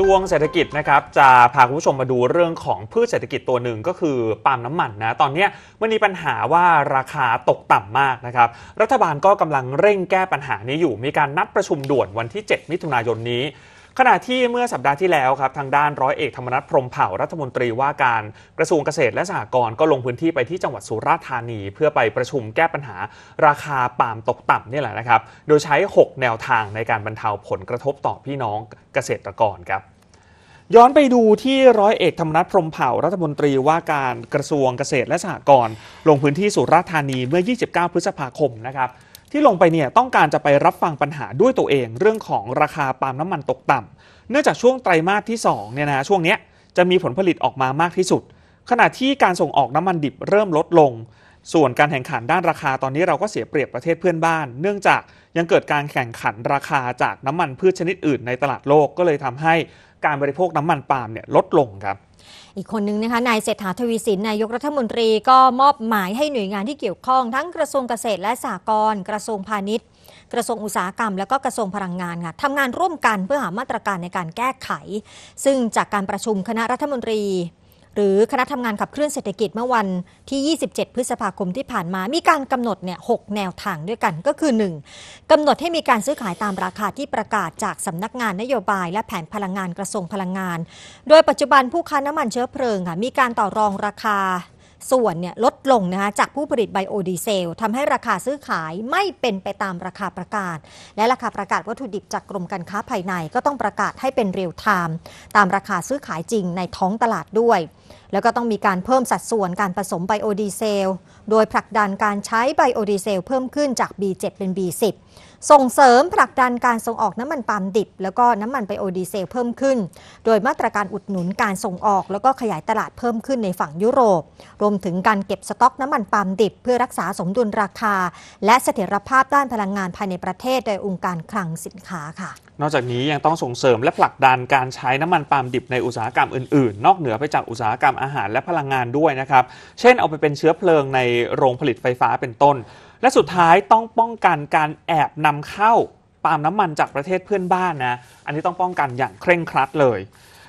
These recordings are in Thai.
ช่วงเศรษฐกิจนะครับจะพาคุณผู้ชมมาดูเรื่องของพืชเศรษฐกิจตัวหนึ่งก็คือปาล์มน้ำมันนะตอนนี้มันมีปัญหาว่าราคาตกต่ำมากนะครับ รัฐบาลก็กำลังเร่งแก้ปัญหานี้อยู่ มีการนัดประชุมด่วนวันที่ 7 มิถุนายนนี้ขณะที่เมื่อสัปดาห์ที่แล้วครับ ทางด้านร้อยเอกธรรมนัฐพรมเผ่ารัฐมนตรีว่าการกระทรวงเกษตรและสหกรณ์ก็ลงพื้นที่ไปที่จังหวัดสุราษฎร์ธานี เพื่อไปประชุมแก้ปัญหาราคาปาล์มตกต่ำนี่แหละนะครับ โดยใช้ 6 แนวทางในการบรรเทาผลกระทบต่อพี่น้องเกษตรกรครับ ย้อนไปดูที่ร้อยเอกธรรมนัฐพรมเผ่ารัฐมนตรีว่าการกระทรวงเกษตรและสหกรณ์ลงพื้นที่สุราษฎร์ธานีเมื่อ 29 พฤษภาคมนะครับที่ลงไปเนี่ยต้องการจะไปรับฟังปัญหาด้วยตัวเองเรื่องของราคาปาล์มน้ำมันตกต่ำ เนื่องจากช่วงไตรมาสที่2เนี่ยนะช่วงนี้จะมีผลผลิตออกมามากที่สุด ขณะที่การส่งออกน้ำมันดิบเริ่มลดลง ส่วนการแข่งขันด้านราคาตอนนี้เราก็เสียเปรียบประเทศเพื่อนบ้าน เนื่องจากยังเกิดการแข่งขันราคาจากน้ำมันพืชชนิดอื่น ในตลาดโลกก็เลยทำให้การบริโภคน้ำมันปาล์มเนี่ยลดลงครับอีกคนนึงนะคะนายเศรษฐาทวีสินนายกรัฐมนตรีก็มอบหมายให้หน่วยงานที่เกี่ยวข้อง ทั้งกระทรวงเกษตรและสหกรณ์กระทรวงพาณิชย์กระทรวงอุตสาหกรรมและก็กระทรวงพลังงานค่ะทำงานร่วมกันเพื่อหามาตรการในการแก้ไข ซึ่งจากการประชุมคณะรัฐมนตรีหรือ คณะทำงานขับเคลื่อนเศรษฐกิจเมื่อวันที่ 27 พฤษภาคมที่ผ่านมา มีการกำหนดเนี่ย 6 แนวทางด้วยกัน ก็คือ 1. กำหนดให้มีการซื้อขายตามราคาที่ประกาศจากสำนักงานนโยบาย และแผนพลังงานกระทรวงพลังงาน โดยปัจจุบันผู้ค้าน้ำมันเชื้อเพลิงค่ะ มีการต่อรองราคาส่วนเนี่ยลดลงนะคะจากผู้ผลิตไบโอดีเซลทำให้ราคาซื้อขายไม่เป็นไปตามราคาประกาศ และราคาประกาศวัตถุดิบจากกรมการค้าภายใน ก็ต้องประกาศให้เป็นเรียลไทม์ตามราคาซื้อขายจริงในท้องตลาดด้วยแล้วก็ต้องมีการเพิ่มสัดส่วนการผสมไบโอดีเซล โดยผลักดันการใช้ไบโอดีเซลเพิ่มขึ้นจาก B7 เป็น B10 ส่งเสริมผลักดันการส่งออกน้ำมันปาล์มดิบ แล้วก็น้ำมันไบโอดีเซลเพิ่มขึ้น โดยมาตรการอุดหนุนการส่งออกแล้วก็ขยายตลาดเพิ่มขึ้นในฝั่งยุโรป รวมถึงการเก็บสต็อกน้ำมันปาล์มดิบเพื่อรักษาสมดุลราคา และเสถียรภาพด้านพลังงานภายในประเทศโดยองค์การคลังสินค้าค่ะ นอกจากนี้ยังต้องส่งเสริมและผลักดันการใช้น้ำมันปาล์มดิบในอุตสาหกรรมอื่น ๆ นอกเหนือไปจากอุตสาหกรรมอาหารและพลังงานด้วยนะครับ เช่นเอาไปเป็นเชื้อเพลิงในโรงผลิตไฟฟ้าเป็นต้น และสุดท้ายต้องป้องกันการแอบนำเข้าปาล์มน้ำมันจากประเทศเพื่อนบ้านนะ อันนี้ต้องป้องกันอย่างเคร่งครัดเลย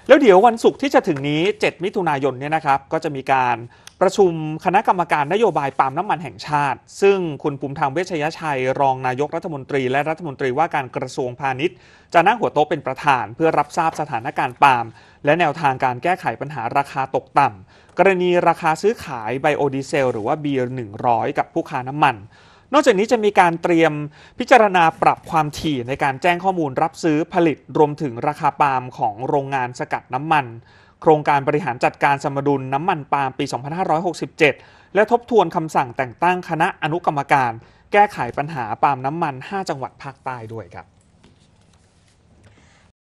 แล้วเดี๋ยววันศุกร์ที่จะถึงนี้ 7 มิถุนายนเนี่ยนะครับ ก็จะมีการประชุมคณะกรรมการนโยบายปาล์มน้ำมันแห่งชาติ ซึ่งคุณภูมิธรรม เวชยชัย รองนายกรัฐมนตรีและรัฐมนตรีว่าการกระทรวงพาณิชย์ จะนั่งหัวโต๊ะเป็นประธานเพื่อรับทราบสถานการณ์ปาล์มและแนวทางการแก้ไขปัญหาราคาตกต่ำกรณีราคาซื้อขายไบโอดีเซลหรือว่าเบียร์100กับผู้ค้าน้ำมันนอกจากนี้จะมีการเตรียมพิจารณาปรับความถี่ในการแจ้งข้อมูลรับซื้อผลิตรวมถึงราคาปาล์มของโรงงานสกัดน้ำมัน โครงการบริหารจัดการสมดุลน้ำมันปาล์มปี 2567 และทบทวนคำสั่งแต่งตั้งคณะอนุกรรมการ แก้ไขปัญหาปาล์มน้ำมัน 5 จังหวัดภาคใต้ด้วยครับ